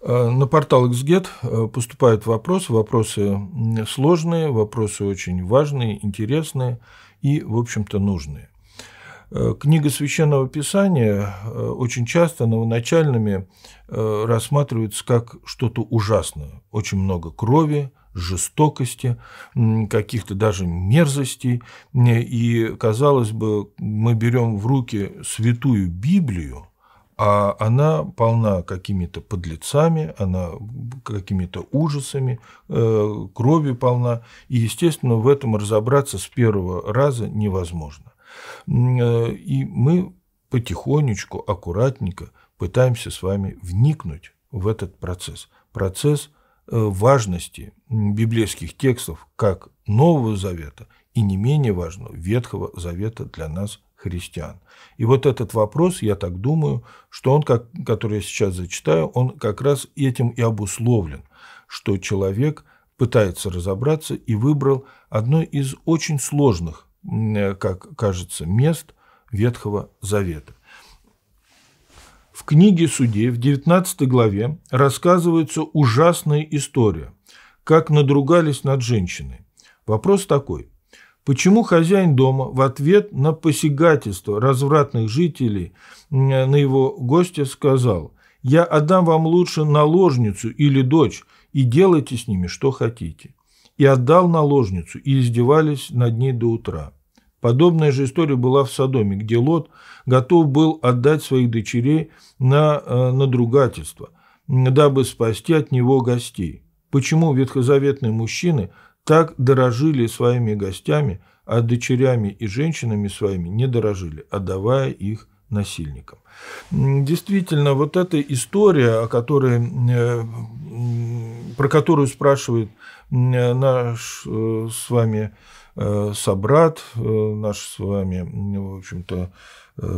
Э, на портал XGET э, поступают вопросы, вопросы сложные, вопросы очень важные, интересные и, в общем-то, нужные. Э, книга Священного Писания очень часто новоначальными рассматривается как что-то ужасное. Очень много крови, жестокости, каких-то даже мерзостей. И, казалось бы, мы берем в руки святую Библию, а она полна какими-то подлецами, она какими-то ужасами, э, крови полна, и, естественно, в этом разобраться с первого раза невозможно. Э, и мы потихонечку, аккуратненько пытаемся с вами вникнуть в этот процесс. Процесс э, важности библейских текстов как Нового Завета – и не менее важного Ветхого Завета для нас христиан. И вот этот вопрос, я так думаю, что он, как, который я сейчас зачитаю, он как раз этим и обусловлен, что человек пытается разобраться и выбрал одно из очень сложных, как кажется, мест Ветхого Завета. В книге судей в 19 главе рассказывается ужасная история, как надругались над женщиной. Вопрос такой, Почему хозяин дома в ответ на посягательство развратных жителей на его гостя сказал «Я отдам вам лучше наложницу или дочь, и делайте с ними что хотите». И отдал наложницу, и издевались над ней до утра. Подобная же история была в Содоме, где Лот готов был отдать своих дочерей на э, надругательство, дабы спасти от него гостей. Почему ветхозаветные мужчины – так дорожили своими гостями, а дочерями и женщинами своими не дорожили, отдавая их насильникам. Действительно, вот эта история, о которой, э, про которую спрашивает э, э, наш с вами собрат, наш с вами, в общем-то,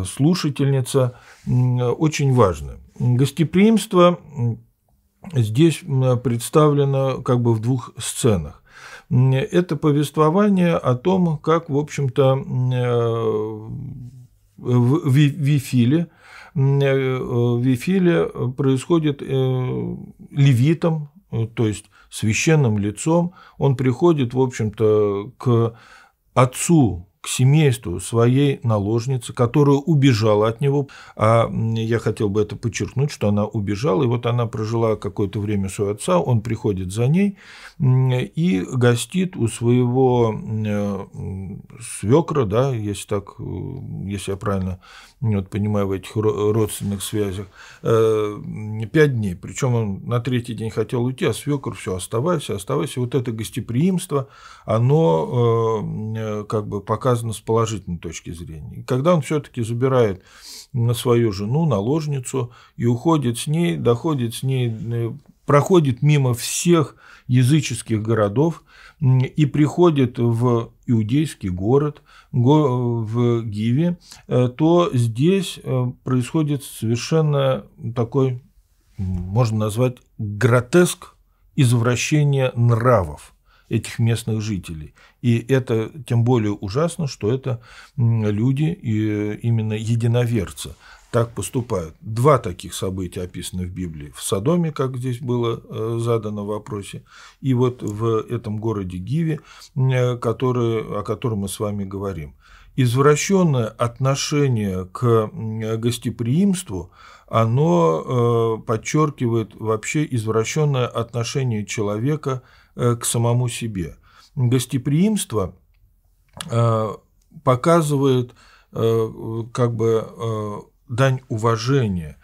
слушательница, очень важна. Гостеприимство здесь представлено как бы в двух сценах это повествование о том, как, в общем-то, э, в Вифиле, в Вифиле э, происходит э, левитом, то есть священным лицом, он приходит, в общем-то, к отцу к семейству своей наложницы, которая убежала от него. А я хотел бы это подчеркнуть, что она убежала, и вот она прожила какое-то время своего отца, он приходит за ней и гостит у своего э, свекра, да, если так, э, если я правильно вот, понимаю в этих родственных связях, э, пять дней. Причем он на третий день хотел уйти, а свекр все, оставайся, оставайся. Вот это гостеприимство, оно как бы пока показано с положительной точки зрения. И когда он все-таки забирает на свою жену, наложницу, и уходит с ней, доходит с ней, э, проходит мимо всех языческих городов и приходит в иудейский город, в Гиве, э, то здесь э, происходит совершенно такой, можно назвать, гротеск извращения нравов этих местных жителей. И это тем более ужасно, что это люди и э, именно единоверцы так поступают. Два таких события описаны в Библии. В Содоме, как здесь было э, задано в вопросе, и вот в этом городе Гиве, э, который, о котором мы с вами говорим извращенное отношение к гостеприимству, оно э, подчеркивает вообще извращенное отношение человека э, к самому себе. Гостеприимство э, показывает как бы дань уважения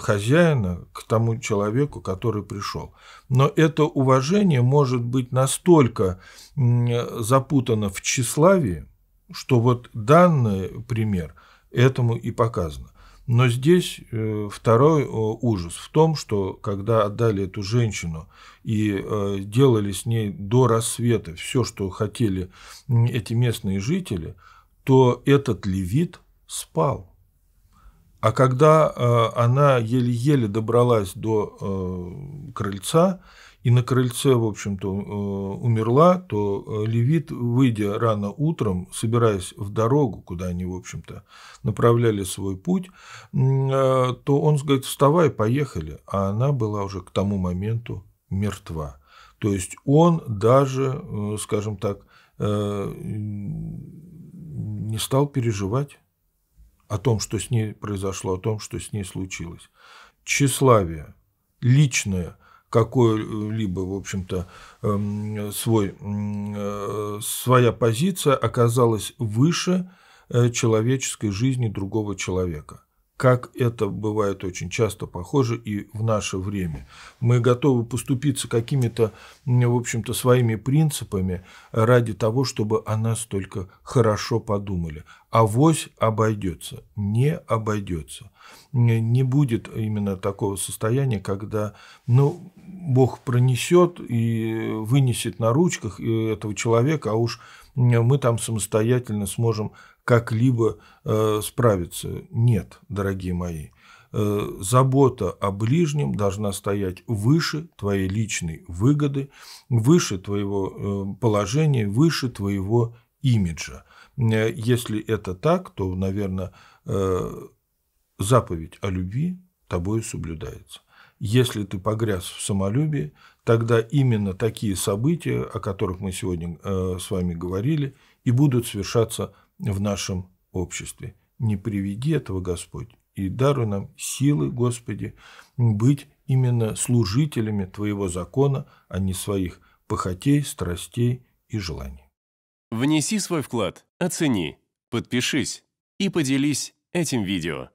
хозяина к тому человеку, который пришел. Но это уважение может быть настолько запутано в тщеславии, что вот данный пример этому и показано. Но здесь э, второй э, ужас в том, что когда отдали эту женщину и э, делали с ней до рассвета все, что хотели эти местные жители, то этот левит спал. А когда э, она еле-еле добралась до э, крыльца, и на крыльце, в общем-то, э, умерла, то э, Левит, выйдя рано утром, собираясь в дорогу, куда они, в общем-то, направляли свой путь, э, то он говорит, вставай, поехали. А она была уже к тому моменту мертва. То есть он даже, скажем так, не стал переживать о том, что с ней произошло, о том, что с ней случилось. Тщеславие, личное, какое-либо, в общем-то, эм, свой, э, своя позиция оказалась выше э, человеческой жизни другого человека как это бывает очень часто похоже и в наше время. Мы готовы поступиться какими-то, в общем-то, своими принципами ради того, чтобы о нас только хорошо подумали. А вось обойдется, не обойдется не будет именно такого состояния, когда ну, Бог пронесет и вынесет на ручках э, этого человека, а уж мы там самостоятельно сможем как-либо э, справиться. Нет, дорогие мои э, забота о ближнем должна стоять выше твоей личной выгоды, выше твоего э, положения, выше твоего имиджа. Если это так, то, наверное, заповедь о любви тобой соблюдается. Если ты погряз в самолюбии, тогда именно такие события, о которых мы сегодня э, с вами говорили, и будут совершаться в нашем обществе. Не приведи этого, Господь, и даруй нам силы, Господи, быть именно служителями Твоего закона, а не своих похотей, страстей и желаний. Внеси свой вклад, оцени, подпишись и поделись этим видео.